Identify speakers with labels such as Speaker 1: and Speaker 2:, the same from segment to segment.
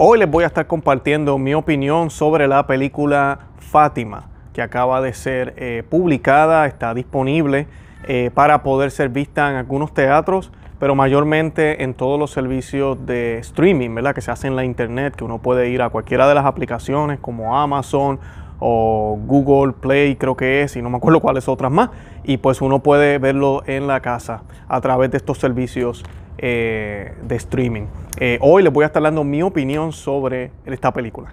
Speaker 1: Hoy les voy a estar compartiendo mi opinión sobre la película Fátima, que acaba de ser eh, publicada, está disponible eh, para poder ser vista en algunos teatros, pero mayormente en todos los servicios de streaming, ¿verdad? Que se hacen en la internet, que uno puede ir a cualquiera de las aplicaciones como Amazon, o Google Play creo que es, y no me acuerdo cuáles otras más, y pues uno puede verlo en la casa a través de estos servicios eh, de streaming. Eh, hoy les voy a estar dando mi opinión sobre esta película.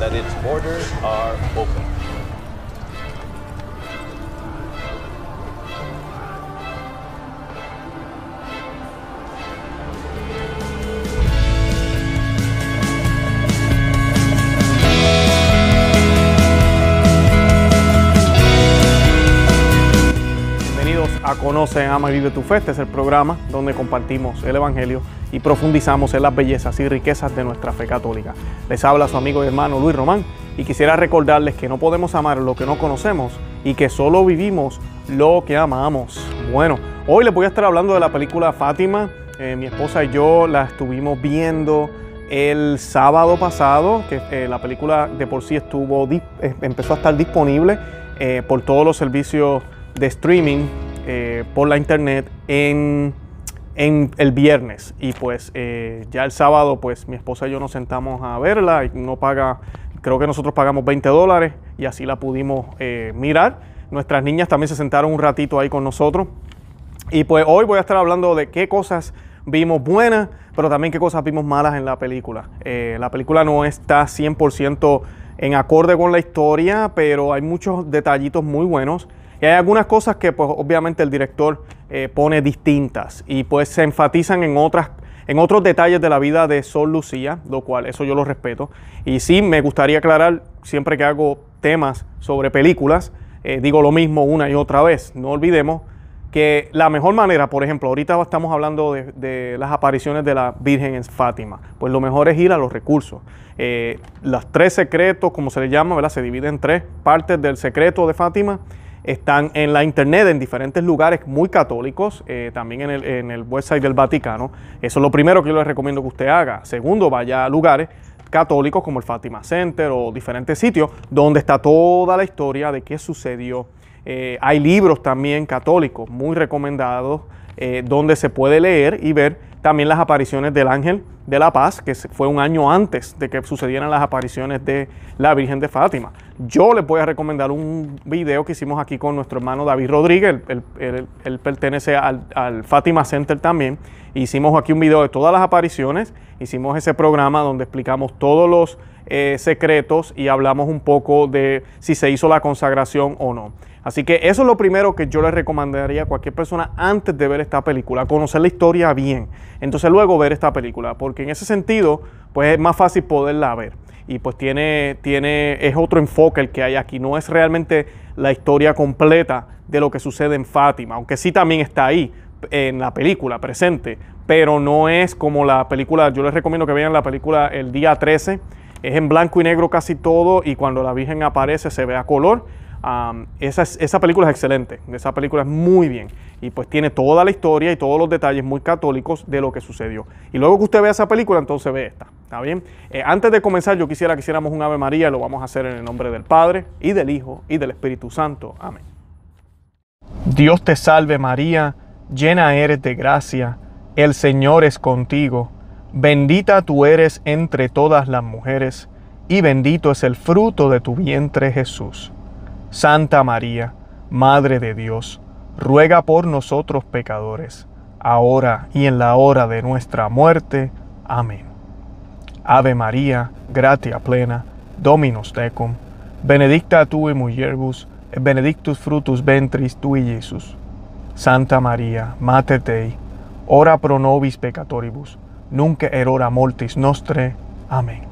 Speaker 1: that it's more se Ama y Vive tu Fe, este es el programa donde compartimos el Evangelio y profundizamos en las bellezas y riquezas de nuestra fe católica. Les habla su amigo y hermano Luis Román y quisiera recordarles que no podemos amar lo que no conocemos y que solo vivimos lo que amamos. Bueno, hoy les voy a estar hablando de la película Fátima. Eh, mi esposa y yo la estuvimos viendo el sábado pasado, que eh, la película de por sí estuvo, eh, empezó a estar disponible por todos los servicios de streaming eh, por la internet en, en, el viernes y pues eh, ya el sábado pues mi esposa y yo nos sentamos a verla y no paga, creo que nosotros pagamos 20 dólares y así la pudimos eh, mirar. Nuestras niñas también se sentaron un ratito ahí con nosotros y pues hoy voy a estar hablando de qué cosas vimos buenas, pero también qué cosas vimos malas en la película. la película no está 100% en acorde con la historia, pero hay muchos detallitos muy buenos. Y hay algunas cosas que pues obviamente el director eh, pone distintas y pues se enfatizan en otras en otros detalles de la vida de Sol Lucía, lo cual eso yo lo respeto. Y sí, me gustaría aclarar, siempre que hago temas sobre películas, eh, digo lo mismo una y otra vez. No olvidemos que la mejor manera, por ejemplo, ahorita estamos hablando de, las apariciones de la Virgen en Fátima, pues lo mejor es ir a los recursos. Eh, los tres secretos, como se le llama, ¿verdad? se dividen en tres partes del secreto de Fátima están en la internet, en diferentes lugares muy católicos, eh, también en el, en el website del Vaticano. Eso es lo primero que yo les recomiendo que usted haga. Segundo, vaya a lugares católicos como el Fátima Center o diferentes sitios donde está toda la historia de qué sucedió eh, hay libros también católicos muy recomendados eh, donde se puede leer y ver también las apariciones del ángel de la paz, que fue un año antes de que sucedieran las apariciones de la Virgen de Fátima. Yo les voy a recomendar un video que hicimos aquí con nuestro hermano David Rodríguez, él, pertenece al, Fátima Center también. Hicimos aquí un video de todas las apariciones, hicimos ese programa donde explicamos todos los eh, secretos y hablamos un poco de si se hizo la consagración o no. Así que eso es lo primero que yo le recomendaría a cualquier persona antes de ver esta película, conocer la historia bien. Entonces luego ver esta película, porque en ese sentido, pues es más fácil poderla ver. Y pues tiene, tiene, es otro enfoque el que hay aquí. No es realmente la historia completa de lo que sucede en Fátima, aunque sí también está ahí en la película presente, pero no es como la película, yo les recomiendo que vean la película el día 13, es en blanco y negro casi todo y cuando la Virgen aparece se ve a color esa, esa, película es excelente, esa película es muy bien y pues tiene toda la historia y todos los detalles muy católicos de lo que sucedió. Y luego que usted vea esa película, entonces ve esta, ¿está bien? Eh, antes de comenzar, yo quisiera que hiciéramos un Ave María lo vamos a hacer en el nombre del Padre y del Hijo y del Espíritu Santo. Amén. Dios te salve María, llena eres de gracia, el Señor es contigo, bendita tú eres entre todas las mujeres y bendito es el fruto de tu vientre Jesús. Santa María, Madre de Dios, ruega por nosotros pecadores, ahora y en la hora de nuestra muerte. Amén. Ave María, gratia plena, Dominus tecum, benedicta tu in et benedictus frutus ventris tui, Jesús. Santa María, Mater ora pro nobis peccatoribus, Nunca erora hora mortis nostre. Amén.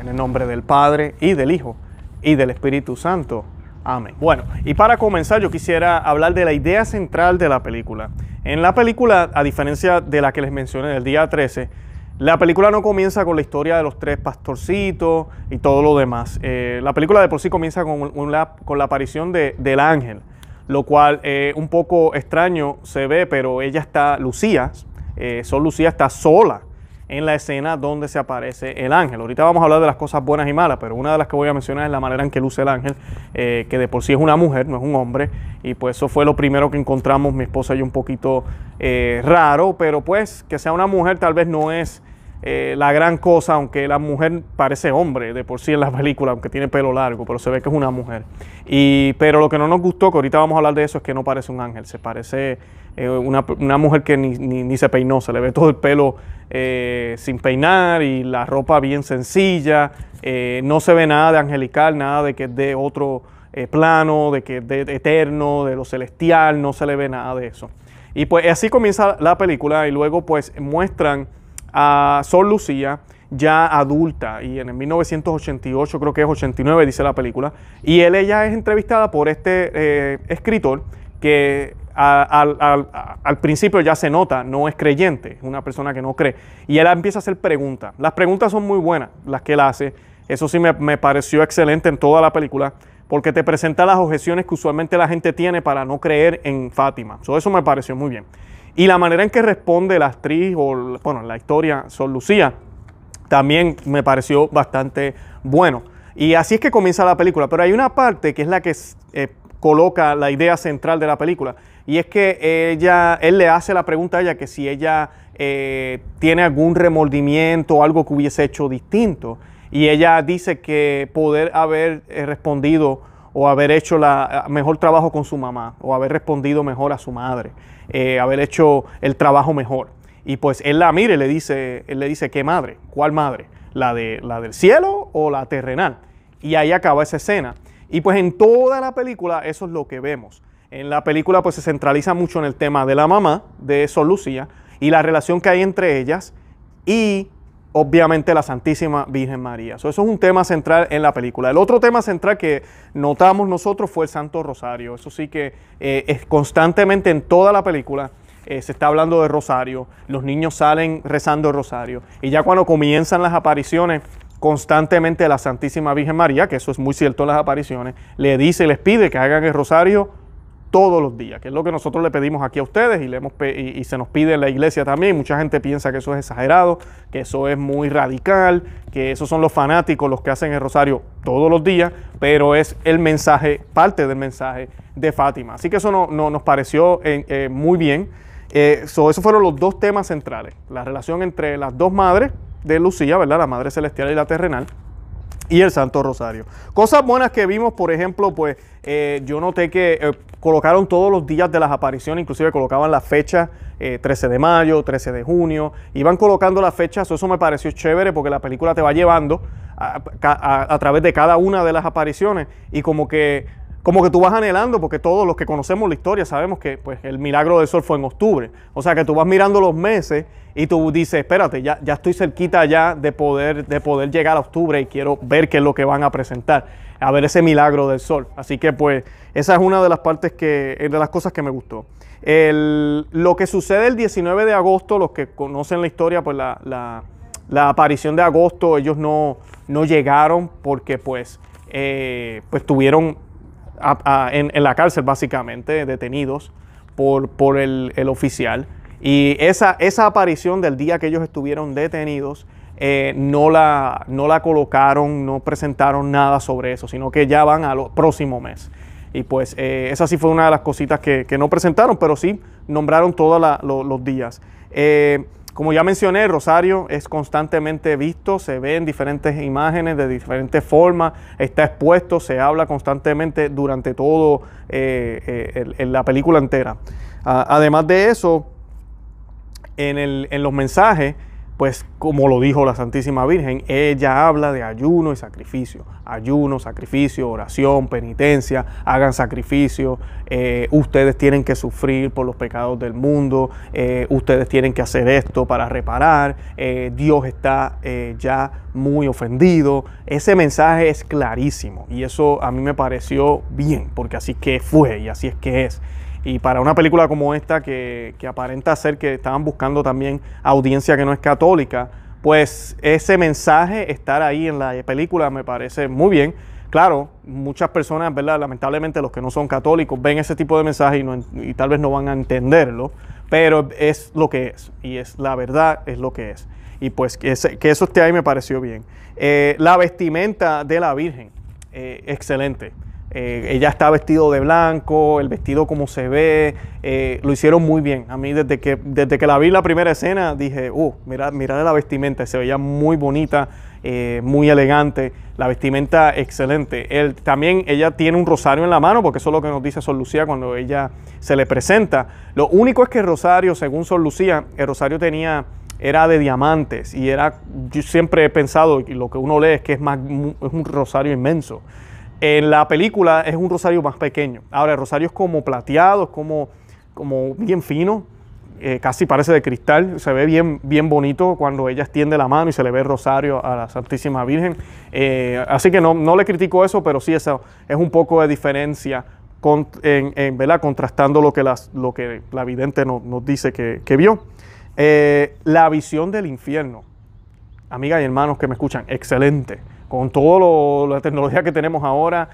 Speaker 1: En el nombre del Padre, y del Hijo, y del Espíritu Santo. Amén. Bueno, y para comenzar yo quisiera hablar de la idea central de la película. En la película, a diferencia de la que les mencioné del día 13, la película no comienza con la historia de los tres pastorcitos y todo lo demás. Eh, la película de por sí comienza con, la aparición del ángel, lo cual eh, un poco extraño se ve, pero ella está, Lucía, eh, Sol Lucía está sola en la escena donde se aparece el ángel. Ahorita vamos a hablar de las cosas buenas y malas, pero una de las que voy a mencionar es la manera en que luce el ángel, eh, que de por sí es una mujer, no es un hombre, y pues eso fue lo primero que encontramos mi esposa y un poquito eh, raro, pero pues que sea una mujer tal vez no es... Eh, la gran cosa, aunque la mujer parece hombre de por sí en la película, aunque tiene pelo largo, pero se ve que es una mujer. Y, pero lo que no nos gustó, que ahorita vamos a hablar de eso, es que no parece un ángel, se parece eh, una, mujer que ni, se peinó, se le ve todo el pelo eh, sin peinar y la ropa bien sencilla, eh, no se ve nada de angelical, nada de que es de otro plano, de que es de, eterno, de lo celestial, no se le ve nada de eso. Y pues así comienza la película y luego pues muestran a Sol Lucía ya adulta y en el 1988, creo que es 89, dice la película, y él ella es entrevistada por este escritor que al, principio ya se nota, no es creyente, es una persona que no cree. Y él empieza a hacer preguntas. Las preguntas son muy buenas, las que él hace. Eso sí me, pareció excelente en toda la película, porque te presenta las objeciones que usualmente la gente tiene para no creer en Fátima. eso me pareció muy bien. Y la manera en que responde la actriz, o bueno, la historia son Lucía, también me pareció bastante bueno. Y así es que comienza la película. Pero hay una parte que es la que eh, coloca la idea central de la película y es que ella, él le hace la pregunta a ella que si ella eh, tiene algún remordimiento o algo que hubiese hecho distinto. Y ella dice que poder haber eh, respondido o haber hecho la, mejor trabajo con su mamá, o haber respondido mejor a su madre, eh, haber hecho el trabajo mejor. Y pues él la mira y le dice, le dice, ¿qué madre? ¿Cuál madre? ¿La, de, ¿La del cielo o la terrenal? Y ahí acaba esa escena. Y pues en toda la película eso es lo que vemos. En la película pues se centraliza mucho en el tema de la mamá de Sol Lucía y la relación que hay entre ellas y obviamente la Santísima Virgen María. eso es un tema central en la película. El otro tema central que notamos nosotros fue el Santo Rosario. Eso sí que eh, es constantemente en toda la película. Eh, se está hablando de rosario, los niños salen rezando el rosario. Y ya cuando comienzan las apariciones, constantemente la Santísima Virgen María, que eso es muy cierto en las apariciones, le dice, les pide que hagan el rosario todos los días, que es lo que nosotros le pedimos aquí a ustedes y, le hemos y, se nos pide en la iglesia también. Mucha gente piensa que eso es exagerado, que eso es muy radical, que esos son los fanáticos los que hacen el rosario todos los días, pero es el mensaje, parte del mensaje de Fátima. Así que eso no, nos pareció eh, eh, muy bien. Eh, esos fueron los dos temas centrales, la relación entre las dos madres de Lucía, ¿verdad? La madre celestial y la terrenal, y el Santo Rosario. Cosas buenas que vimos, por ejemplo, pues eh, yo noté que eh, colocaron todos los días de las apariciones, inclusive colocaban las fechas 13 eh, de mayo, 13 de junio, iban colocando las fechas, eso me pareció chévere porque la película te va llevando a través de cada una de las apariciones y como que como que tú vas anhelando, porque todos los que conocemos la historia sabemos que pues, el milagro del sol fue en octubre. O sea que tú vas mirando los meses y tú dices, espérate, ya, ya estoy cerquita ya de poder, de poder llegar a octubre y quiero ver qué es lo que van a presentar, a ver ese milagro del sol. Así que pues esa es una de las partes que, eh, de las cosas que me gustó. lo que sucede el 19 de agosto, los que conocen la historia, pues la, aparición de agosto, ellos no, no llegaron porque pues, eh, pues tuvieron en, la cárcel básicamente, detenidos por, por el, oficial. Y esa, esa aparición del día que ellos estuvieron detenidos, eh, no, la, no la colocaron, no presentaron nada sobre eso, sino que ya van al próximo mes. Y pues eh, esa sí fue una de las cositas que, no presentaron, pero sí nombraron todos los días. Eh, como ya mencioné, Rosario es constantemente visto, se ve en diferentes imágenes de diferentes formas, está expuesto, se habla constantemente durante todo eh, eh, la película entera. además de eso, en los mensajes pues como lo dijo la Santísima Virgen, ella habla de ayuno y sacrificio. Ayuno, sacrificio, oración, penitencia, hagan sacrificio, eh, ustedes tienen que sufrir por los pecados del mundo, eh, ustedes tienen que hacer esto para reparar, eh, Dios está ya muy ofendido. Ese mensaje es clarísimo y eso a mí me pareció bien, porque así que fue y así es que es. Y para una película como esta, que, aparenta ser que estaban buscando también audiencia que no es católica, pues ese mensaje, estar ahí en la película, me parece muy bien. Claro, muchas personas, ¿verdad? Lamentablemente los que no son católicos ven ese tipo de mensaje y, tal vez no van a entenderlo, pero es lo que es, y es la verdad, es lo que es. Y pues que, eso esté ahí me pareció bien. Eh, la vestimenta de la Virgen, eh, excelente. Eh, ella está vestido de blanco, el vestido como se ve, eh, lo hicieron muy bien. A mí desde que, desde que la vi la primera escena dije, uh, mira, mira la vestimenta, se veía muy bonita, eh, muy elegante, la vestimenta excelente. Él, también ella tiene un rosario en la mano, porque eso es lo que nos dice Sol Lucía cuando ella se le presenta. Lo único es que el rosario, según Sol Lucía, el rosario tenía era de diamantes y era, yo siempre he pensado, y lo que uno lee es que es, más, es un rosario inmenso. En la película es un rosario más pequeño. Ahora, el rosario es como plateado, es como, como bien fino, eh, casi parece de cristal. Se ve bien, bien bonito cuando ella extiende la mano y se le ve el rosario a la Santísima Virgen. Eh, así que no, le critico eso, pero sí eso es un poco de diferencia en, en contrastando lo que, lo que la vidente nos dice que, vio. Eh, la visión del infierno. Amigas y hermanos que me escuchan, excelente con toda la tecnología que tenemos ahora,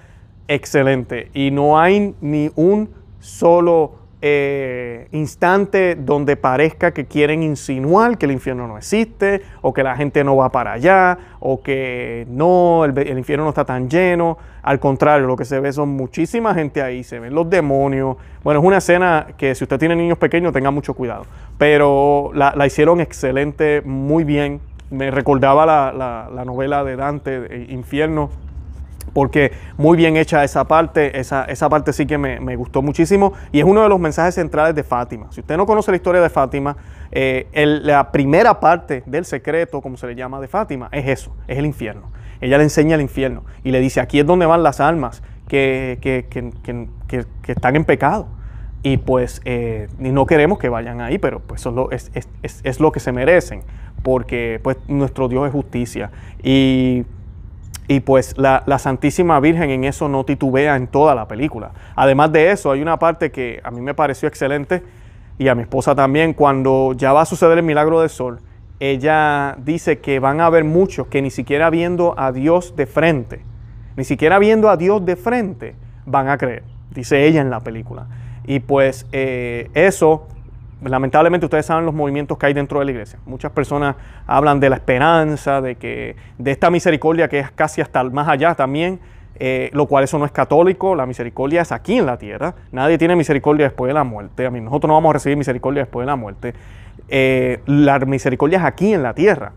Speaker 1: excelente. Y no hay ni un solo eh, instante donde parezca que quieren insinuar que el infierno no existe, o que la gente no va para allá, o que no, el, infierno no está tan lleno. Al contrario, lo que se ve son muchísima gente ahí, se ven los demonios. Bueno, es una escena que si usted tiene niños pequeños tenga mucho cuidado, pero la hicieron excelente, muy bien, me recordaba la, novela de Dante, Infierno, porque muy bien hecha esa parte, esa, parte sí que me, gustó muchísimo y es uno de los mensajes centrales de Fátima. Si usted no conoce la historia de Fátima, eh, la primera parte del secreto, como se le llama de Fátima, es eso, es el infierno. Ella le enseña el infierno y le dice, aquí es donde van las almas que, están en pecado. Y pues eh, no queremos que vayan ahí, pero pues es lo que se merecen porque pues nuestro Dios es justicia. Y, y pues la, Santísima Virgen en eso no titubea en toda la película. Además de eso, hay una parte que a mí me pareció excelente y a mi esposa también, cuando ya va a suceder el milagro del sol, ella dice que van a haber muchos que ni siquiera viendo a Dios de frente, ni siquiera viendo a Dios de frente, van a creer, dice ella en la película. Y pues eh, eso lamentablemente ustedes saben los movimientos que hay dentro de la iglesia. Muchas personas hablan de la esperanza, de que de esta misericordia que es casi hasta más allá también, eh, lo cual eso no es católico. La misericordia es aquí en la tierra. Nadie tiene misericordia después de la muerte. A mí nosotros no vamos a recibir misericordia después de la muerte. Eh, la misericordia es aquí en la tierra.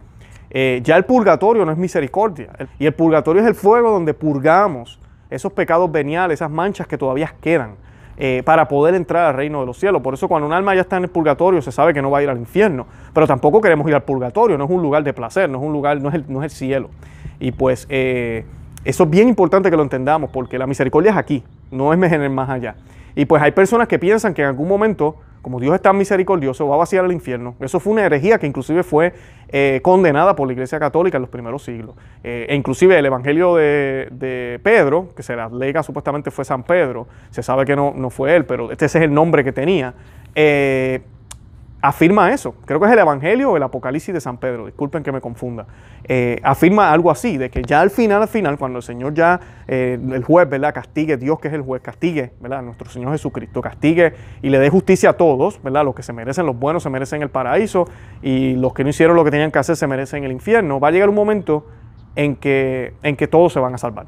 Speaker 1: Eh, ya el purgatorio no es misericordia. Y el purgatorio es el fuego donde purgamos esos pecados veniales, esas manchas que todavía quedan. Eh, para poder entrar al reino de los cielos. Por eso cuando un alma ya está en el purgatorio se sabe que no va a ir al infierno, pero tampoco queremos ir al purgatorio, no es un lugar de placer, no es un lugar, no es el, no es el cielo. Y pues eh, eso es bien importante que lo entendamos porque la misericordia es aquí, no es en más allá. Y pues hay personas que piensan que en algún momento como Dios es tan misericordioso, va a vaciar el infierno. Eso fue una herejía que inclusive fue eh, condenada por la Iglesia Católica en los primeros siglos. Eh, e inclusive el Evangelio de, Pedro, que se la alega supuestamente fue San Pedro, se sabe que no, no fue él, pero este ese es el nombre que tenía. Eh, afirma eso. Creo que es el Evangelio o el Apocalipsis de San Pedro, disculpen que me confunda. Eh, afirma algo así, de que ya al final, al final, cuando el Señor ya, eh, el juez, ¿verdad? Castigue, Dios que es el juez, castigue, ¿verdad? Nuestro Señor Jesucristo, castigue y le dé justicia a todos, ¿verdad? Los que se merecen, los buenos se merecen el paraíso y los que no hicieron lo que tenían que hacer se merecen el infierno. Va a llegar un momento en que, en que todos se van a salvar.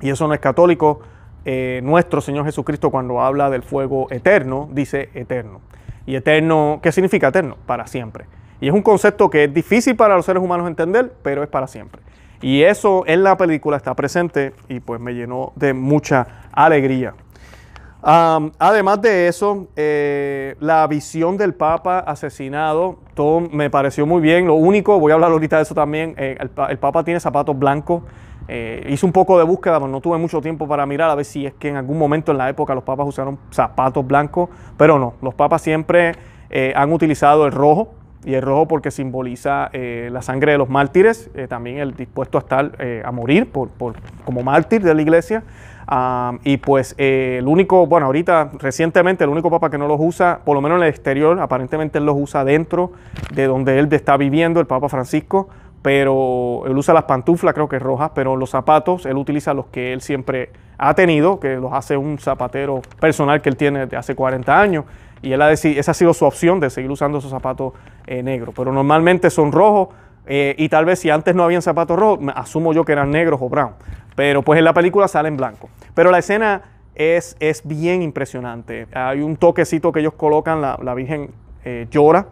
Speaker 1: Y eso no es católico. Eh, nuestro Señor Jesucristo cuando habla del fuego eterno, dice eterno. Y eterno, ¿qué significa eterno? Para siempre. Y es un concepto que es difícil para los seres humanos entender, pero es para siempre. Y eso en la película está presente y pues me llenó de mucha alegría. además de eso, eh, la visión del Papa asesinado, todo me pareció muy bien. Lo único, voy a hablar ahorita de eso también, eh, el Papa tiene zapatos blancos eh, hice un poco de búsqueda, pero no tuve mucho tiempo para mirar a ver si es que en algún momento en la época los papas usaron zapatos blancos, pero no, los papas siempre eh, han utilizado el rojo, y el rojo porque simboliza eh, la sangre de los mártires, también el dispuesto a estar, a morir por, como mártir de la iglesia. y pues el único, bueno, ahorita recientemente el único papa que no los usa, por lo menos en el exterior, aparentemente él los usa dentro de donde él está viviendo, el Papa Francisco pero él usa las pantuflas, creo que rojas, pero los zapatos, él utiliza los que él siempre ha tenido, que los hace un zapatero personal que él tiene de hace 40 años. Y él esa ha sido su opción de seguir usando esos zapatos eh, negros. Pero normalmente son rojos, eh, y tal vez si antes no habían zapatos rojos, asumo yo que eran negros o brown. Pero pues en la película salen blanco. Pero la escena es, bien impresionante. Hay un toquecito que ellos colocan, la, Virgen eh, llora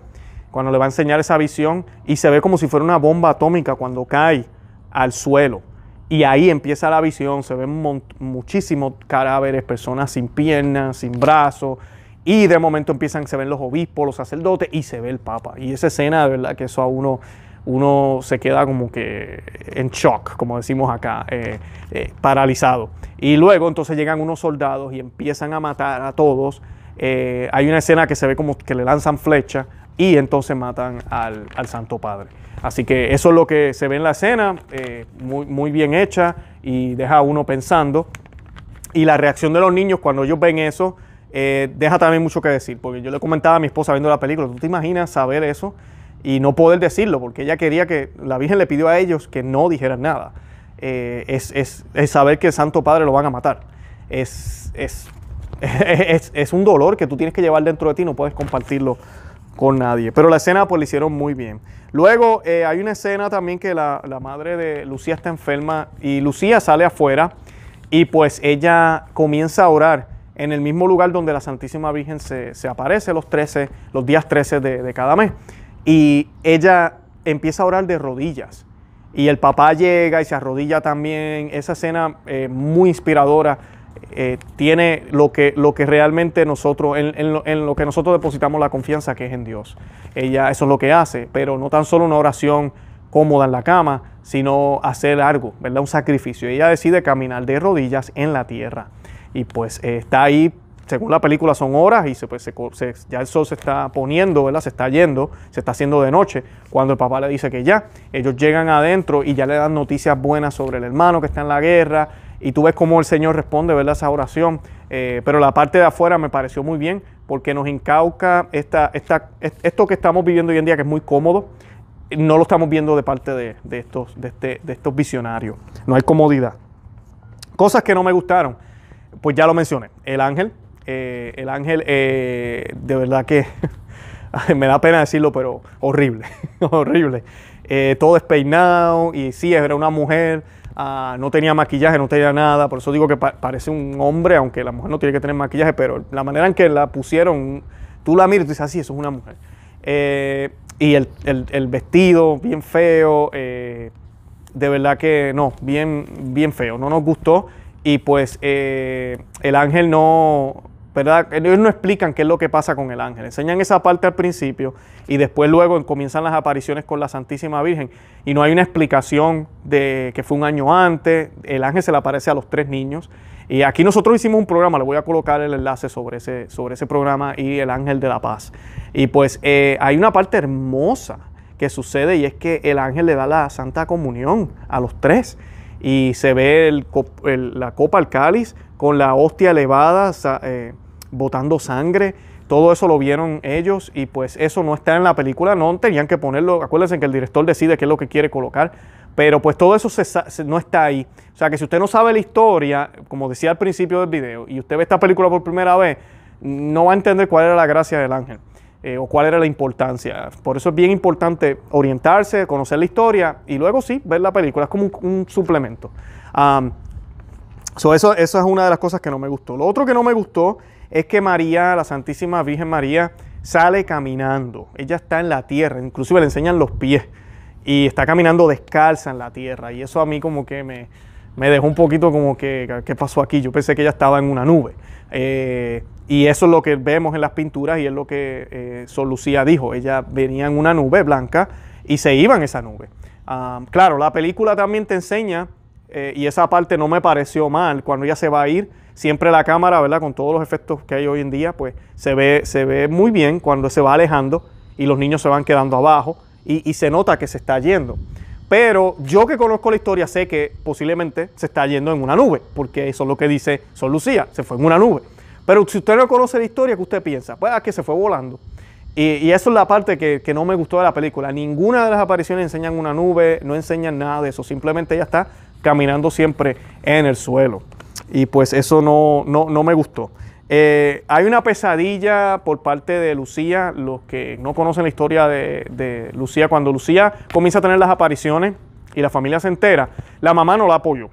Speaker 1: cuando le va a enseñar esa visión y se ve como si fuera una bomba atómica cuando cae al suelo. Y ahí empieza la visión, se ven muchísimos cadáveres, personas sin piernas, sin brazos, y de momento empiezan, se ven los obispos, los sacerdotes y se ve el Papa. Y esa escena, de verdad que eso a uno, uno se queda como que en shock, como decimos acá, eh, eh, paralizado. Y luego entonces llegan unos soldados y empiezan a matar a todos. Eh, hay una escena que se ve como que le lanzan flechas y entonces matan al, Santo Padre. Así que eso es lo que se ve en la escena, eh, muy, muy, bien hecha y deja a uno pensando. Y la reacción de los niños cuando ellos ven eso eh, deja también mucho que decir, porque yo le comentaba a mi esposa viendo la película, ¿tú te imaginas saber eso y no poder decirlo? Porque ella quería que, la Virgen le pidió a ellos que no dijeran nada. Eh, es, saber que el Santo Padre lo van a matar. es, es es, un dolor que tú tienes que llevar dentro de ti, no puedes compartirlo con nadie. Pero la escena pues la hicieron muy bien. Luego eh, hay una escena también que la, madre de Lucía está enferma y Lucía sale afuera y pues ella comienza a orar en el mismo lugar donde la Santísima Virgen se, aparece los 13, los días 13 de, cada mes. Y ella empieza a orar de rodillas. Y el papá llega y se arrodilla también. Esa escena eh, muy inspiradora. Eh, tiene lo que, lo que realmente nosotros, en, lo, en, lo, que nosotros depositamos la confianza que es en Dios. Ella eso es lo que hace, pero no tan solo una oración cómoda en la cama, sino hacer algo, ¿verdad? Un sacrificio. Ella decide caminar de rodillas en la tierra. Y pues eh, está ahí, según la película son horas y se, pues, ya el sol se está poniendo, ¿verdad? Se está yendo, se está haciendo de noche, cuando el papá le dice que ya, ellos llegan adentro y ya le dan noticias buenas sobre el hermano que está en la guerra, y tú ves cómo el Señor responde, ¿verdad? Esa oración. Eh, pero la parte de afuera me pareció muy bien porque nos incauca esta, esta, esto que estamos viviendo hoy en día, que es muy cómodo, no lo estamos viendo de parte de, estos, este, de, estos visionarios. No hay comodidad. Cosas que no me gustaron, pues ya lo mencioné. El ángel, eh, el ángel, eh, de verdad que me da pena decirlo, pero horrible, horrible. todo despeinado y sí, era una mujer, Ah, no tenía maquillaje, no tenía nada, por eso digo que parece un hombre, aunque la mujer no tiene que tener maquillaje, pero la manera en que la pusieron, tú la miras y dices, así, ah, eso es una mujer. Eh, y el, vestido, bien feo, eh, de verdad que no, bien, bien feo, no nos gustó. Y pues eh, el ángel no, ¿verdad? Ellos no explican qué es lo que pasa con el ángel. Enseñan esa parte al principio y después luego comienzan las apariciones con la Santísima Virgen. Y no hay una explicación de que fue un año antes. El ángel se le aparece a los tres niños. Y aquí nosotros hicimos un programa, le voy a colocar el enlace sobre ese, sobre ese programa y el ángel de la paz. Y pues eh, hay una parte hermosa que sucede y es que el ángel le da la santa comunión a los tres y se ve la copa al cáliz con la hostia elevada. Eh, botando sangre. Todo eso lo vieron ellos y pues eso no está en la película, no tenían que ponerlo. Acuérdense que el director decide qué es lo que quiere colocar, pero pues todo eso no está ahí. O sea que si usted no sabe la historia, como decía al principio del video, y usted ve esta película por primera vez, no va a entender cuál era la gracia del ángel eh, o cuál era la importancia. Por eso es bien importante orientarse, conocer la historia y luego sí ver la película. Es como un, suplemento. eso es una de las cosas que no me gustó. Lo otro que no me gustó es que María, la Santísima Virgen María, sale caminando. Ella está en la tierra, inclusive le enseñan los pies y está caminando descalza en la tierra. Y eso a mí como que me, dejó un poquito como que, ¿qué pasó aquí? Yo pensé que ella estaba en una nube. Eh, y eso es lo que vemos en las pinturas y es lo que eh, Lucía dijo. Ella venía en una nube blanca y se iba en esa nube. Ah, claro, la película también te enseña, eh, y esa parte no me pareció mal, cuando ella se va a ir Siempre la cámara, ¿verdad? Con todos los efectos que hay hoy en día, pues se ve, se ve muy bien cuando se va alejando y los niños se van quedando abajo y, se nota que se está yendo. Pero yo que conozco la historia sé que posiblemente se está yendo en una nube, porque eso es lo que dice Sol Lucía, se fue en una nube. Pero si usted no conoce la historia, ¿qué usted piensa? Pues ah, que se fue volando. Y, eso es la parte que, que, no me gustó de la película. Ninguna de las apariciones enseñan una nube, no enseñan nada de eso. Simplemente ella está caminando siempre en el suelo. Y pues eso no, no, me gustó. Eh, hay una pesadilla por parte de Lucía, los que no conocen la historia de, Lucía, cuando Lucía comienza a tener las apariciones y la familia se entera, la mamá no la apoyó.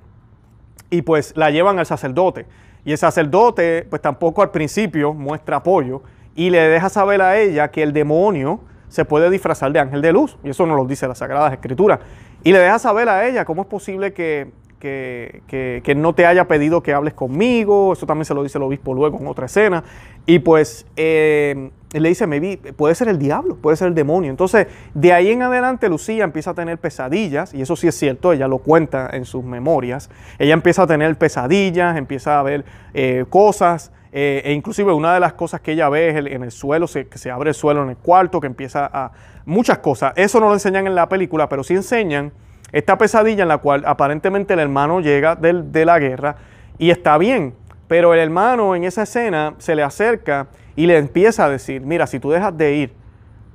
Speaker 1: Y pues la llevan al sacerdote. Y el sacerdote pues tampoco al principio muestra apoyo y le deja saber a ella que el demonio se puede disfrazar de ángel de luz. Y eso no lo dice las Sagradas Escrituras. Y le deja saber a ella cómo es posible que que, no te haya pedido que hables conmigo. Eso también se lo dice el obispo luego en otra escena. Y pues eh, le dice, maybe, puede ser el diablo, puede ser el demonio. Entonces, de ahí en adelante, Lucía empieza a tener pesadillas, y eso sí es cierto, ella lo cuenta en sus memorias. Ella empieza a tener pesadillas, empieza a ver eh, cosas. Eh, e inclusive una de las cosas que ella ve es en el suelo, que se abre el suelo en el cuarto, que empieza a... Muchas cosas. Eso no lo enseñan en la película, pero sí enseñan esta pesadilla en la cual aparentemente el hermano llega del, de la guerra y está bien, pero el hermano en esa escena se le acerca y le empieza a decir, mira, si tú dejas de ir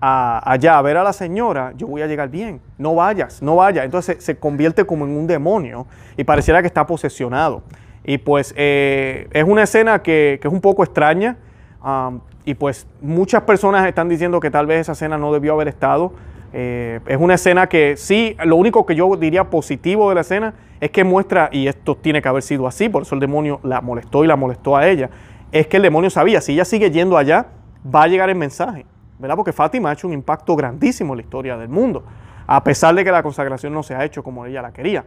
Speaker 1: allá a ver a la señora, yo voy a llegar bien, no vayas, no vayas. Entonces se, convierte como en un demonio y pareciera que está posesionado. Y pues eh, es una escena que, es un poco extraña um, y pues muchas personas están diciendo que tal vez esa escena no debió haber estado. Eh, es una escena que sí, lo único que yo diría positivo de la escena es que muestra, y esto tiene que haber sido así, por eso el demonio la molestó y la molestó a ella, es que el demonio sabía, si ella sigue yendo allá, va a llegar el mensaje, ¿verdad? Porque Fátima ha hecho un impacto grandísimo en la historia del mundo, a pesar de que la consagración no se ha hecho como ella la quería.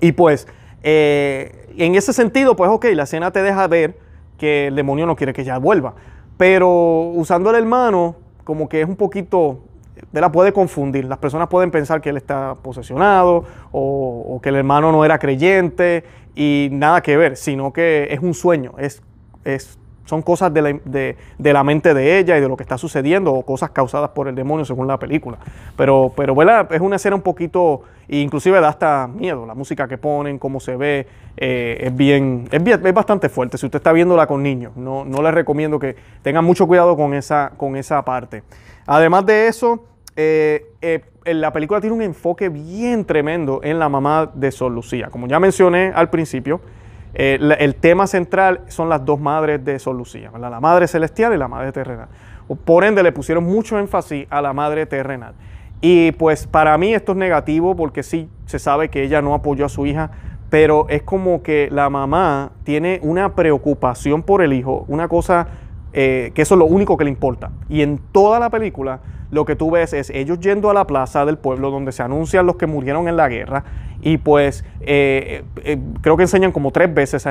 Speaker 1: Y pues, eh, en ese sentido, pues ok, la escena te deja ver que el demonio no quiere que ella vuelva, pero usando el hermano, como que es un poquito de La puede confundir. Las personas pueden pensar que él está posesionado o, que el hermano no era creyente y nada que ver, sino que es un sueño, es, es son cosas de la, mente de ella y de lo que está sucediendo o cosas causadas por el demonio según la película. Pero, pero es una escena un poquito, e inclusive da hasta miedo, la música que ponen, cómo se ve, eh, es, bien, es, bien, bastante fuerte. Si usted está viéndola con niños, no, no les recomiendo que tengan mucho cuidado con esa, con esa parte. Además de eso, eh, eh, la película tiene un enfoque bien tremendo en la mamá de Sol Lucía. Como ya mencioné al principio, eh, el tema central son las dos madres de Sol Lucía, la madre celestial y la madre terrenal. Por ende, le pusieron mucho énfasis a la madre terrenal. Y pues para mí esto es negativo porque sí se sabe que ella no apoyó a su hija, pero es como que la mamá tiene una preocupación por el hijo, una cosa que eso es lo único que le importa. Y en toda la película lo que tú ves es ellos yendo a la plaza del pueblo donde se anuncian los que murieron en la guerra y pues eh, eh, eh, creo que enseñan como tres veces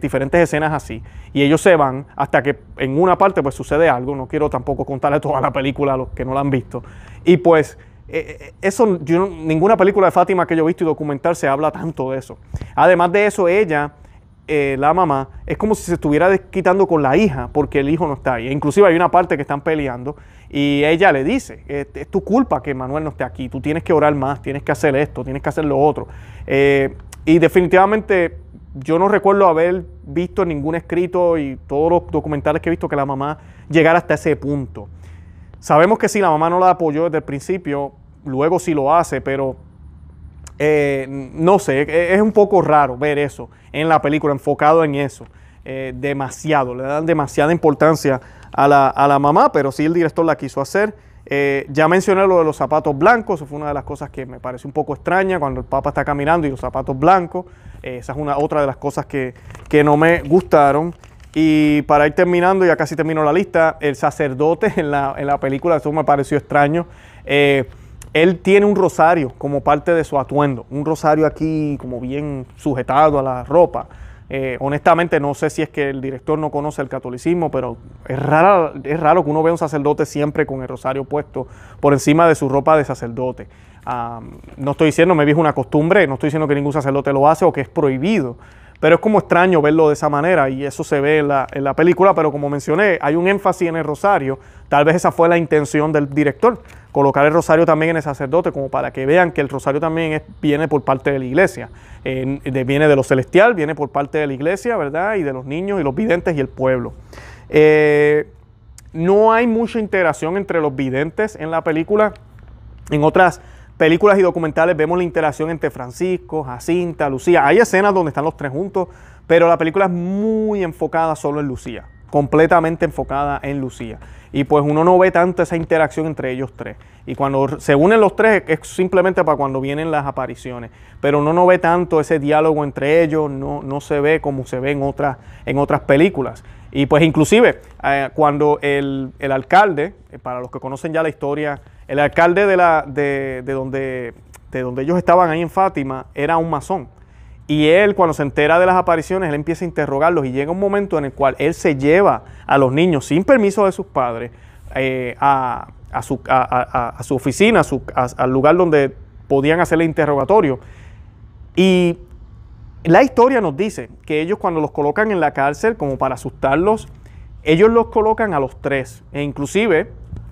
Speaker 1: diferentes escenas así y ellos se van hasta que en una parte pues sucede algo, no quiero tampoco contarle toda la película a los que no la han visto y pues eso, yo, ninguna película de Fátima que yo he visto y documental se habla tanto de eso. Además de eso, ella la mamá, es como si se estuviera quitando con la hija porque el hijo no está ahí. Inclusive hay una parte que están peleando y ella le dice, este, es tu culpa que Manuel no esté aquí, tú tienes que orar más, tienes que hacer esto, tienes que hacer lo otro. Eh, y definitivamente yo no recuerdo haber visto ningún escrito y todos los documentales que he visto que la mamá llegara hasta ese punto. Sabemos que si la mamá no la apoyó desde el principio, luego sí lo hace, pero eh, no sé, e-, es un poco raro ver eso en la película, enfocado en eso. Eh, demasiado, le dan demasiada importancia a la, mamá, pero sí el director la quiso hacer. Eh, ya mencioné lo de los zapatos blancos, eso fue una de las cosas que me parece un poco extraña cuando el Papa está caminando y los zapatos blancos. Eh, esa es una otra de las cosas que, no me gustaron. Y para ir terminando, ya casi termino la lista, el sacerdote en la, película, eso me pareció extraño. él tiene un rosario como parte de su atuendo, un rosario aquí como bien sujetado a la ropa. Eh, honestamente, no sé si es que el director no conoce el catolicismo, pero es raro, es raro que uno vea un sacerdote siempre con el rosario puesto por encima de su ropa de sacerdote. Ah, no estoy diciendo, me dijo una costumbre, no estoy diciendo que ningún sacerdote lo hace o que es prohibido, pero es como extraño verlo de esa manera y eso se ve en la, película, pero como mencioné, hay un énfasis en el rosario, tal vez esa fue la intención del director, colocar el rosario también en el sacerdote, como para que vean que el rosario también viene por parte de la iglesia, viene de lo celestial, viene por parte de la iglesia, ¿verdad? Y de los niños y los videntes y el pueblo. Eh, no hay mucha interacción entre los videntes en la película. En otras películas y documentales vemos la interacción entre Francisco, Jacinta, Lucía. Hay escenas donde están los tres juntos, pero la película es muy enfocada solo en Lucía, completamente enfocada en Lucía y pues uno no ve tanto esa interacción entre ellos tres. Y cuando se unen los tres es simplemente para cuando vienen las apariciones, pero uno no ve tanto ese diálogo entre ellos, no, no se ve como se ve en otras, en otras películas. Y pues inclusive eh, cuando el, alcalde, eh, para los que conocen ya la historia, el alcalde de, la, de, de donde, de donde ellos estaban ahí en Fátima era un masón. Y él, cuando se entera de las apariciones, él empieza a interrogarlos y llega un momento en el cual él se lleva a los niños sin permiso de sus padres eh, a, su, oficina, al lugar donde podían hacerle interrogatorio. Y la historia nos dice que ellos cuando los colocan en la cárcel, como para asustarlos, ellos los colocan a los tres. E inclusive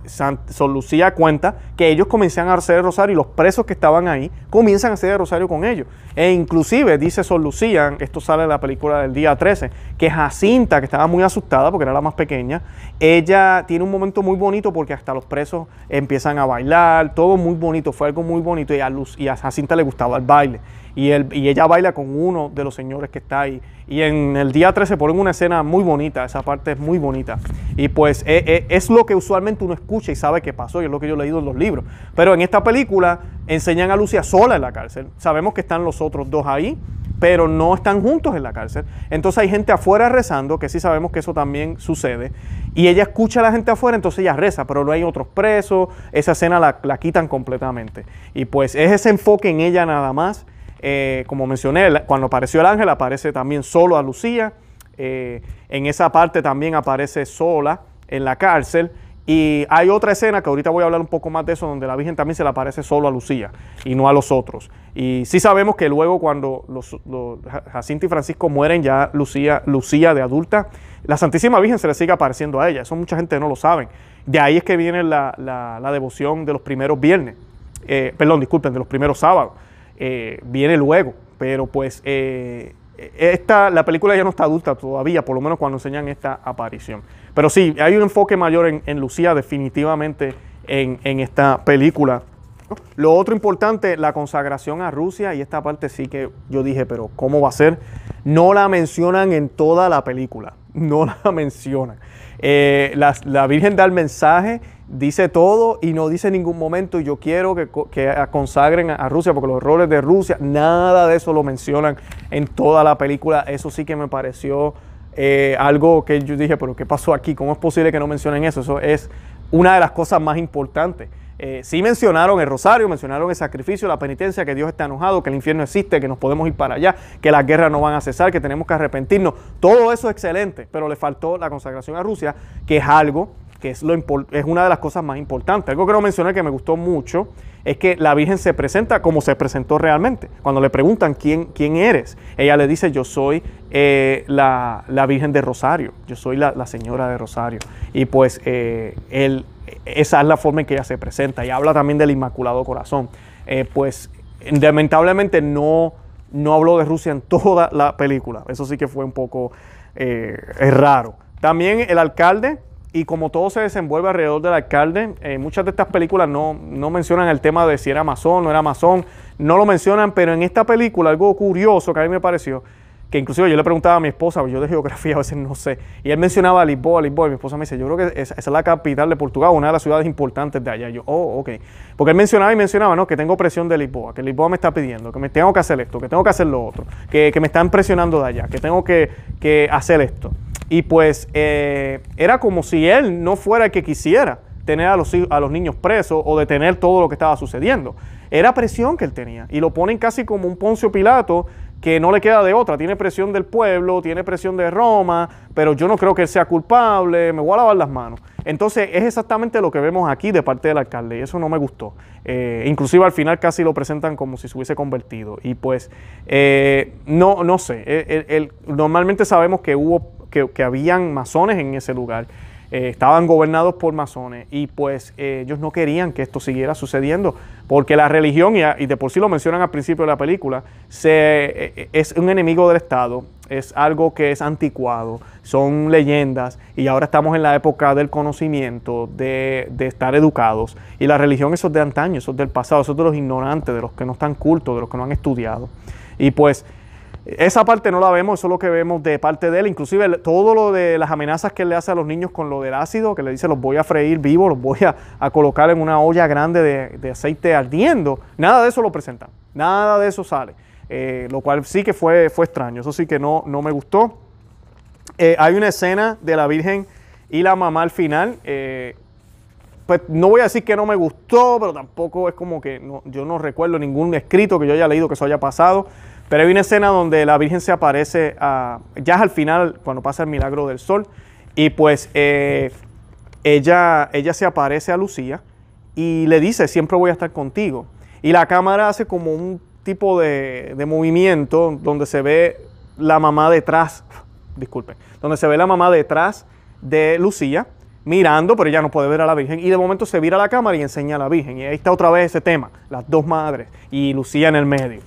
Speaker 1: son Lucía cuenta que ellos comienzan a hacer el rosario y los presos que estaban ahí comienzan a hacer el rosario con ellos. E inclusive, dice son Lucía, esto sale de la película del día 13, que Jacinta, que estaba muy asustada porque era la más pequeña, ella tiene un momento muy bonito porque hasta los presos empiezan a bailar, todo muy bonito, fue algo muy bonito y a, Luz, y a Jacinta le gustaba el baile. Y, y ella baila con uno de los señores que está ahí y en el día 13 ponen una escena muy bonita, esa parte es muy bonita. Y pues eh, eh, es, lo que usualmente uno escucha y sabe que pasó, y es lo que yo he leído en los libros. Pero en esta película enseñan a Lucia sola en la cárcel. Sabemos que están los otros dos ahí, pero no están juntos en la cárcel. Entonces hay gente afuera rezando, que sí sabemos que eso también sucede, y ella escucha a la gente afuera, entonces ella reza, pero no hay otros presos, esa escena la, la quitan completamente. Y pues es ese enfoque en ella nada más eh, como mencioné, cuando apareció el ángel aparece también solo a Lucía. Eh, en esa parte también aparece sola en la cárcel. Y hay otra escena que ahorita voy a hablar un poco más de eso, donde la Virgen también se le aparece solo a Lucía y no a los otros. Y sí sabemos que luego cuando los, Jacinto y Francisco mueren, ya Lucía, Lucía de adulta, la Santísima Virgen se le sigue apareciendo a ella. Eso mucha gente no lo sabe. De ahí es que viene la, devoción de los primeros viernes. Eh, perdón, disculpen, de los primeros sábados eh, viene luego. Pero pues eh, esta, la película ya no está adulta todavía, por lo menos cuando enseñan esta aparición. Pero sí, hay un enfoque mayor en, Lucía definitivamente en, esta película. Lo otro importante, la consagración a Rusia, y esta parte sí que yo dije, pero ¿cómo va a ser? No la mencionan en toda la película, no la mencionan. Eh, la, la, Virgen da el mensaje dice todo y no dice en ningún momento yo quiero que, que consagren a, Rusia, porque los roles de Rusia, nada de eso lo mencionan en toda la película. Eso sí que me pareció eh, algo que yo dije, pero ¿qué pasó aquí? ¿Cómo es posible que no mencionen eso? Eso es una de las cosas más importantes. Eh, sí mencionaron el rosario, mencionaron el sacrificio, la penitencia, que Dios está enojado, que el infierno existe, que nos podemos ir para allá, que las guerras no van a cesar, que tenemos que arrepentirnos. Todo eso es excelente, pero le faltó la consagración a Rusia, que es algo que es, lo, es una de las cosas más importantes. Algo que no mencioné que me gustó mucho es que la Virgen se presenta como se presentó realmente. Cuando le preguntan quién, quién eres, ella le dice yo soy eh, la, Virgen de Rosario, yo soy la, Señora de Rosario. Y pues eh, él, esa es la forma en que ella se presenta. Y habla también del Inmaculado Corazón. Eh, pues lamentablemente no, no habló de Rusia en toda la película. Eso sí que fue un poco raro. También el alcalde y como todo se desenvuelve alrededor del alcalde, eh, muchas de estas películas no, mencionan el tema de si era Amazon, no era Amazon, no lo mencionan, pero en esta película algo curioso que a mí me pareció, que inclusive yo le preguntaba a mi esposa, yo de geografía a veces no sé, y él mencionaba Lisboa, Lisboa, y mi esposa me dice, yo creo que esa, es la capital de Portugal, una de las ciudades importantes de allá. Yo, oh, ok. Porque él mencionaba y mencionaba, no, que tengo presión de Lisboa, que Lisboa me está pidiendo, que me tengo que hacer esto, que tengo que hacer lo otro, que, me están presionando de allá, que tengo que, que hacer esto. Y pues eh, era como si él no fuera el que quisiera tener a los, a los niños presos o detener todo lo que estaba sucediendo. Era presión que él tenía y lo ponen casi como un Poncio Pilato que no le queda de otra. Tiene presión del pueblo, tiene presión de Roma, pero yo no creo que él sea culpable, me voy a lavar las manos. Entonces es exactamente lo que vemos aquí de parte del alcalde y eso no me gustó. Eh, inclusive al final casi lo presentan como si se hubiese convertido y pues eh, no, no sé, normalmente sabemos que hubo que, habían masones en ese lugar. Eh, estaban gobernados por masones y pues eh, ellos no querían que esto siguiera sucediendo, porque la religión, y, de por sí lo mencionan al principio de la película, se, eh, es un enemigo del Estado, es algo que es anticuado, son leyendas y ahora estamos en la época del conocimiento, de, estar educados y la religión esos es de antaño, eso es del pasado, eso de los ignorantes, de los que no están cultos, de los que no han estudiado. Y pues esa parte no la vemos, eso es lo que vemos de parte de él. Inclusive todo lo de las amenazas que él le hace a los niños con lo del ácido, que le dice los voy a freír vivos, los voy a, colocar en una olla grande de, aceite ardiendo. Nada de eso lo presentan, nada de eso sale. Eh, lo cual sí que fue, fue extraño, eso sí que no, no me gustó. Eh, hay una escena de la Virgen y la mamá al final. Eh, pues no voy a decir que no me gustó, pero tampoco es como que yo no recuerdo ningún escrito que yo haya leído que eso haya pasado. Pero hay una escena donde la Virgen se aparece a, ah, ya es al final, cuando pasa el milagro del sol, y pues eh, ella, ella se aparece a Lucía y le dice, siempre voy a estar contigo. Y la cámara hace como un tipo de, movimiento donde se ve la mamá detrás, disculpe, donde se ve la mamá detrás de Lucía mirando, pero ella no puede ver a la Virgen. Y de momento se vira la cámara y enseña a la Virgen. Y ahí está otra vez ese tema, las dos madres y Lucía en el medio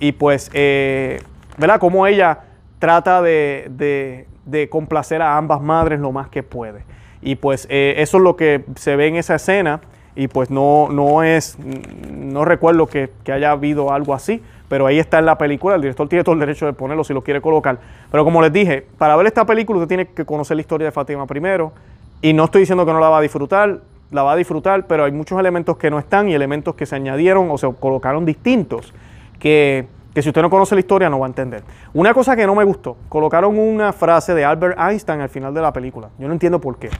Speaker 1: y pues, eh, ¿verdad? Cómo ella trata de, complacer a ambas madres lo más que puede. Y pues eh, eso es lo que se ve en esa escena y pues no, no es, no recuerdo que, que, haya habido algo así, pero ahí está en la película, el director tiene todo el derecho de ponerlo si lo quiere colocar. Pero como les dije, para ver esta película usted tiene que conocer la historia de Fátima primero, y no estoy diciendo que no la va a disfrutar, la va a disfrutar, pero hay muchos elementos que no están y elementos que se añadieron o se colocaron distintos que, si usted no conoce la historia no va a entender. Una cosa que no me gustó, colocaron una frase de Albert Einstein al final de la película. Yo no entiendo por qué.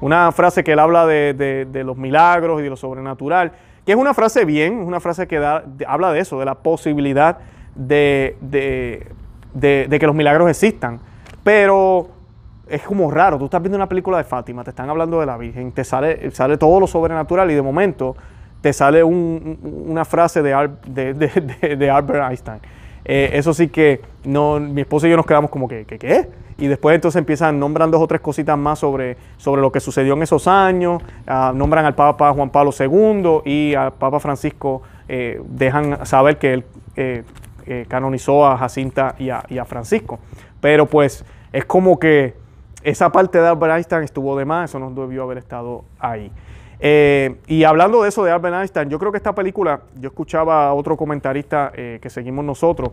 Speaker 1: Una frase que él habla de, de, los milagros y de lo sobrenatural, que es una frase bien, es una frase que da, habla de eso, de la posibilidad de, de que los milagros existan. Pero es como raro, tú estás viendo una película de Fátima, te están hablando de la Virgen, te sale, sale todo lo sobrenatural y de momento te sale una frase de, Albert Einstein. Eh, eso sí que no, mi esposo y yo nos quedamos como que, ¿qué? Y después entonces empiezan, nombran dos o tres cositas más sobre, sobre lo que sucedió en esos años, ah, nombran al Papa Juan Pablo II y al Papa Francisco eh, dejan saber que él eh, canonizó a Jacinta y a, y a Francisco. Pero pues es como que esa parte de Albert Einstein estuvo de más, eso no debió haber estado ahí. Eh, y hablando de eso de Albert Einstein, yo creo que esta película, yo escuchaba a otro comentarista eh, que seguimos nosotros,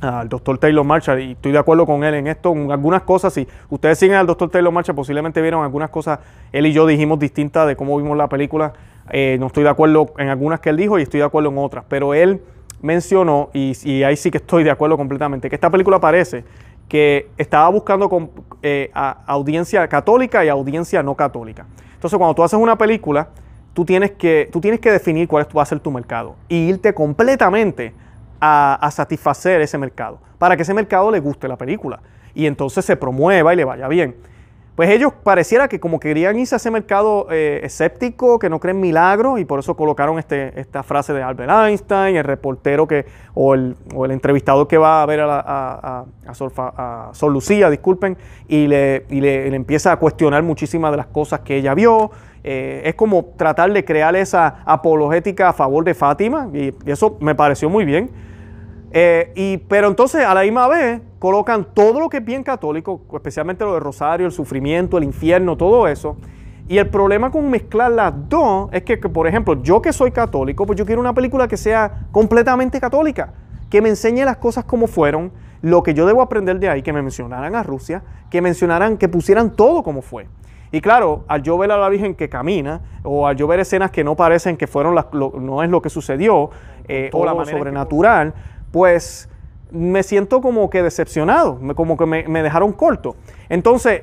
Speaker 1: al doctor Taylor Marshall, y estoy de acuerdo con él en esto, en algunas cosas, si ustedes siguen al doctor Taylor Marshall, posiblemente vieron algunas cosas, él y yo dijimos distintas de cómo vimos la película, eh, no estoy de acuerdo en algunas que él dijo y estoy de acuerdo en otras, pero él mencionó, y, ahí sí que estoy de acuerdo completamente, que esta película parece que estaba buscando audiencia católica y audiencia no católica. Entonces, cuando tú haces una película, tú tienes que, tú tienes que definir cuál va a ser tu mercado y irte completamente a, a satisfacer ese mercado para que ese mercado le guste la película y entonces se promueva y le vaya bien. Pues ellos pareciera que como querían irse a ese mercado eh, escéptico, que no creen milagros, y por eso colocaron este, esta frase de Albert Einstein, el reportero o, el, entrevistado entrevistador que va a ver a, la, Sol, Lucía, disculpen, y, le, empieza a cuestionar muchísimas de las cosas que ella vio. Eh, es como tratar de crear esa apologética a favor de Fátima, y, eso me pareció muy bien. Eh, y, pero entonces a la misma vez colocan todo lo que es bien católico, especialmente lo de Rosario, el sufrimiento, el infierno, todo eso. Y el problema con mezclar las dos es que, por ejemplo, yo que soy católico, pues yo quiero una película que sea completamente católica, que me enseñe las cosas como fueron, lo que yo debo aprender de ahí, que me mencionaran a Rusia, que mencionaran, que pusieran todo como fue. Y claro, al yo ver a la Virgen que camina, o al yo ver escenas que no parecen que fueron las, no es lo que sucedió, eh, o la manera sobrenatural, pues me siento como que decepcionado, como que me, dejaron corto. Entonces,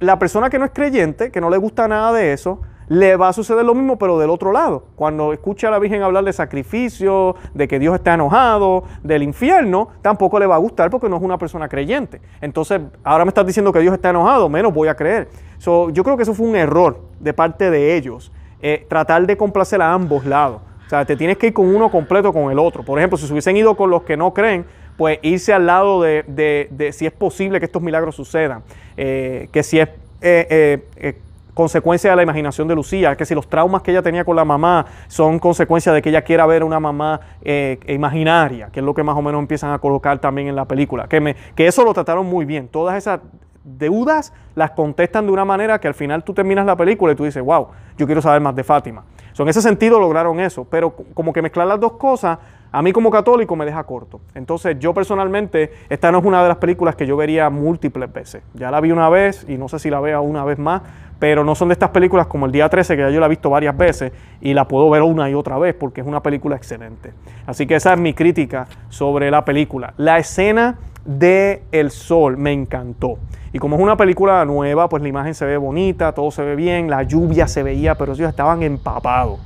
Speaker 1: la persona que no es creyente, que no le gusta nada de eso, le va a suceder lo mismo, pero del otro lado. Cuando escucha a la Virgen hablar de sacrificio, de que Dios está enojado, del infierno, tampoco le va a gustar porque no es una persona creyente. Entonces, ahora me estás diciendo que Dios está enojado, menos voy a creer. yo creo que eso fue un error de parte de ellos, eh, tratar de complacer a ambos lados. O sea, te tienes que ir con uno completo con el otro. Por ejemplo, si se hubiesen ido con los que no creen, pues irse al lado de, si es posible que estos milagros sucedan, eh, que si es eh, eh, consecuencia de la imaginación de Lucía, que si los traumas que ella tenía con la mamá son consecuencia de que ella quiera ver una mamá imaginaria, que es lo que más o menos empiezan a colocar también en la película, que, me, que eso lo trataron muy bien, todas esas deudas las contestan de una manera que al final tú terminas la película y tú dices, wow, yo quiero saber más de Fátima. en ese sentido lograron eso, pero como que mezclar las dos cosas a mí como católico me deja corto. Entonces yo personalmente, esta no es una de las películas que yo vería múltiples veces. Ya la vi una vez y no sé si la vea una vez más, pero no son de estas películas como el día 13 que ya yo la he visto varias veces y la puedo ver una y otra vez porque es una película excelente. Así que esa es mi crítica sobre la película. La escena de El Sol me encantó. Y como es una película nueva, pues la imagen se ve bonita, todo se ve bien, la lluvia se veía, pero ellos estaban empapados.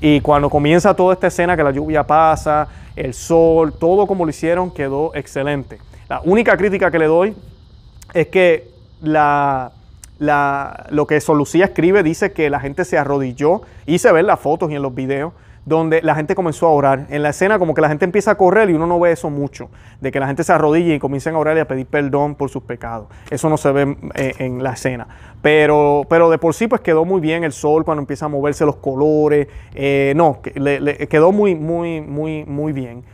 Speaker 1: Y cuando comienza toda esta escena que la lluvia pasa, el sol, todo como lo hicieron quedó excelente. La única crítica que le doy es que la, la, lo que Solucía escribe dice que la gente se arrodilló y se ven las fotos y en los videos donde la gente comenzó a orar. En la escena como que la gente empieza a correr y uno no ve eso mucho, de que la gente se arrodille y comiencen a orar y a pedir perdón por sus pecados. Eso no se ve en, eh, la escena. Pero, pero de por sí pues quedó muy bien el sol cuando empieza a moverse los colores. Eh, no, quedó muy, muy, muy, muy bien.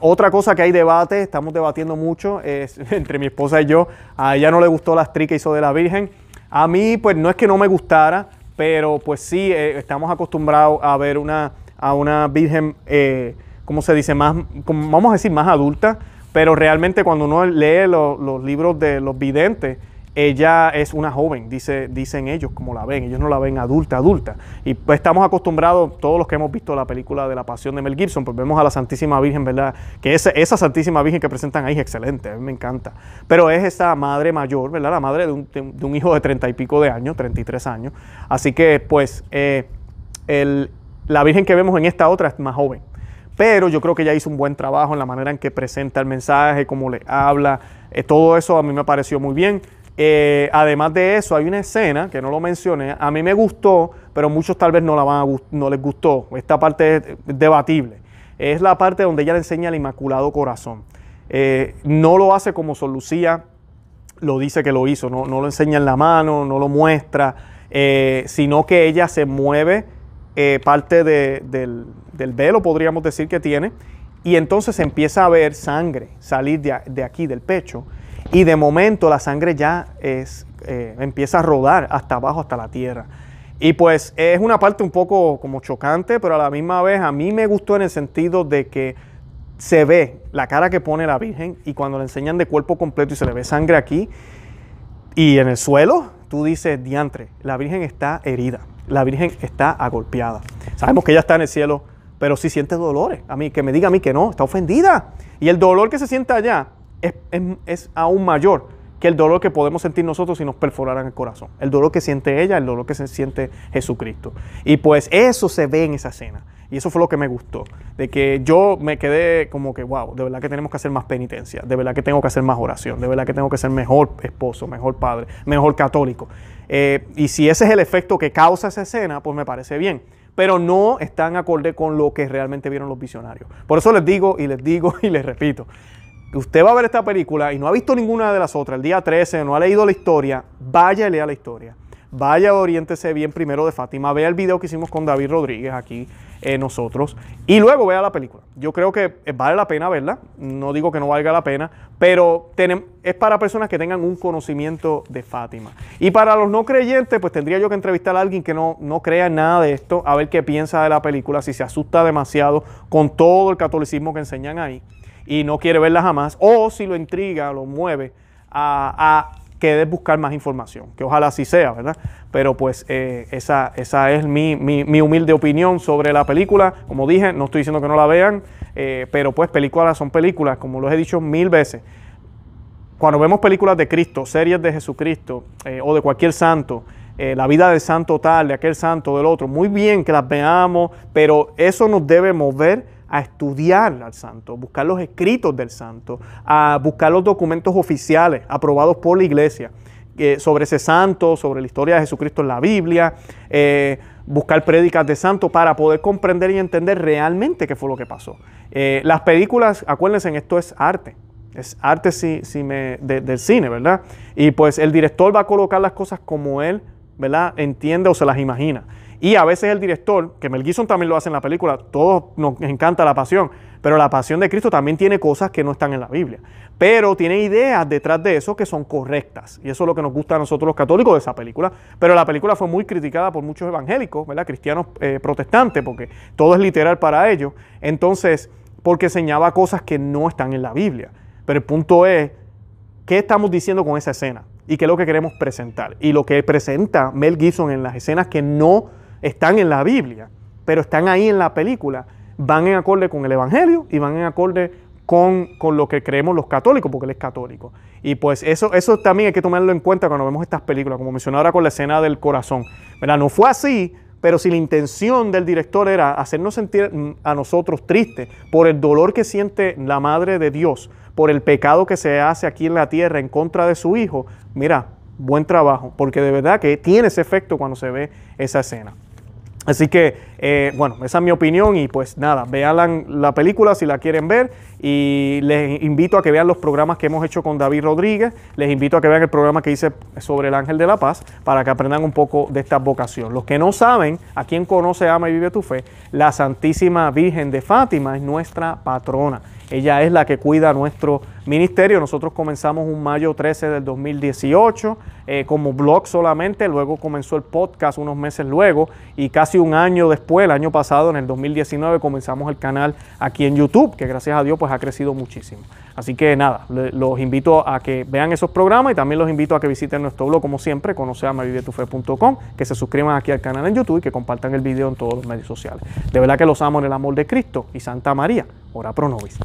Speaker 1: otra cosa que hay debate, estamos debatiendo mucho es, entre mi esposa y yo. A ella no le gustó la actriz que hizo de la Virgen. A mí, pues no es que no me gustara, pero pues sí, eh, estamos acostumbrados a ver una, a una virgen, como eh, ¿cómo se dice? Más, vamos a decir, más adulta, pero realmente cuando uno lee los libros de los videntes, ella es una joven, dice, dicen ellos como la ven, ellos no la ven adulta, adulta. Y pues estamos acostumbrados, todos los que hemos visto la película de La Pasión de Mel Gibson, pues vemos a la Santísima Virgen, ¿verdad? Que esa, esa Santísima Virgen que presentan ahí es excelente, a mí me encanta. Pero es esa madre mayor, ¿verdad? La madre de un, hijo de treinta y pico de años, 33 años. Así que pues eh, el, la Virgen que vemos en esta otra es más joven. Pero yo creo que ella hizo un buen trabajo en la manera en que presenta el mensaje, cómo le habla. Eh, todo eso a mí me pareció muy bien. Eh, además de eso, hay una escena que no lo mencioné, a mí me gustó, pero muchos tal vez no, la van no les gustó. Esta parte es debatible. Es la parte donde ella le enseña el Inmaculado Corazón. Eh, no lo hace como Sol Lucía lo dice que lo hizo, no, lo enseña en la mano, no lo muestra, sino que ella se mueve eh, parte del, del, velo, podríamos decir que tiene, y entonces empieza a ver sangre salir de, aquí, del pecho, y de momento la sangre ya es, eh, empieza a rodar hasta abajo, hasta la tierra. Y pues es una parte un poco como chocante, pero a la misma vez a mí me gustó en el sentido de que se ve la cara que pone la Virgen y cuando la enseñan de cuerpo completo y se le ve sangre aquí y en el suelo, tú dices, diantre, la Virgen está herida, la Virgen está agolpeada. Sabemos que ella está en el cielo, pero sí siente dolores. A mí, que me diga a mí que no, está ofendida. Y el dolor que se siente allá es, es aún mayor que el dolor que podemos sentir nosotros si nos perforaran el corazón. El dolor que siente ella, el dolor que se siente Jesucristo. Y pues eso se ve en esa escena. Y eso fue lo que me gustó, de que yo me quedé como que, wow, de verdad que tenemos que hacer más penitencia, de verdad que tengo que hacer más oración, de verdad que tengo que ser mejor esposo, mejor padre, mejor católico. Eh, y si ese es el efecto que causa esa escena, pues me parece bien pero no están acorde con lo que realmente vieron los visionarios. Por eso les digo y les digo y les repito, usted va a ver esta película y no ha visto ninguna de las otras, el día 13, no ha leído la historia, vaya y lea la historia. Vaya, oriéntese bien primero de Fátima, vea el video que hicimos con David Rodríguez aquí nosotros. Y luego vea la película. Yo creo que eh, vale la pena verla. No digo que no valga la pena, pero es para personas que tengan un conocimiento de Fátima. Y para los no creyentes, pues tendría yo que entrevistar a alguien que no, no crea nada de esto, a ver qué piensa de la película, si se asusta demasiado con todo el catolicismo que enseñan ahí y no quiere verla jamás, o si lo intriga, lo mueve a que buscar más información, que ojalá así sea, ¿verdad? Pero pues eh, esa, esa es mi, humilde opinión sobre la película. Como dije, no estoy diciendo que no la vean, eh, pero pues películas son películas, como los he dicho mil veces. Cuando vemos películas de Cristo, series de Jesucristo eh, o de cualquier santo, la vida del santo tal, de aquel santo, del otro, muy bien que las veamos, pero eso nos debe mover a estudiar al santo, buscar los escritos del santo, a buscar los documentos oficiales aprobados por la iglesia eh, sobre ese santo, sobre la historia de Jesucristo en la Biblia, eh, buscar prédicas de santo para poder comprender y entender realmente qué fue lo que pasó. Eh, las películas, acuérdense, esto es arte. Es arte del cine, ¿verdad? Y pues el director va a colocar las cosas como él, ¿verdad? Entiende o se las imagina. Y a veces el director, que Mel Gibson también lo hace en la película, todos nos encanta la pasión, pero la pasión de Cristo también tiene cosas que no están en la Biblia. Pero tiene ideas detrás de eso que son correctas. Y eso es lo que nos gusta a nosotros los católicos de esa película. Pero la película fue muy criticada por muchos evangélicos, ¿verdad? Cristianos eh, protestantes, porque todo es literal para ellos. Entonces, porque señaba cosas que no están en la Biblia. Pero el punto es, ¿qué estamos diciendo con esa escena? y qué es lo que queremos presentar. Y lo que presenta Mel Gibson en las escenas que no están en la Biblia, pero están ahí en la película, van en acorde con el Evangelio y van en acorde con, lo que creemos los católicos, porque él es católico. Y pues eso, eso también hay que tomarlo en cuenta cuando vemos estas películas, como mencionaba ahora con la escena del corazón. ¿Verdad? No fue así, pero si la intención del director era hacernos sentir a nosotros tristes por el dolor que siente la madre de Dios, por el pecado que se hace aquí en la tierra en contra de su hijo, mira, buen trabajo, porque de verdad que tiene ese efecto cuando se ve esa escena. Así que, eh, bueno, esa es mi opinión y pues nada, vean la, película si la quieren ver y les invito a que vean los programas que hemos hecho con David Rodríguez, les invito a que vean el programa que hice sobre el Ángel de la Paz para que aprendan un poco de esta vocación. Los que no saben, a quién conoce, ama y vive tu fe, la Santísima Virgen de Fátima es nuestra patrona. Ella es la que cuida nuestro ministerio. Nosotros comenzamos un mayo 13 del 2018 eh, como blog solamente, luego comenzó el podcast unos meses luego y casi un año después, el año pasado, en el 2019, comenzamos el canal aquí en YouTube, que gracias a Dios pues ha crecido muchísimo. Así que nada, los invito a que vean esos programas y también los invito a que visiten nuestro blog, como siempre, conoceamavivetufe.com, que se suscriban aquí al canal en YouTube y que compartan el video en todos los medios sociales. De verdad que los amo en el amor de Cristo y Santa María, ora pro nobis.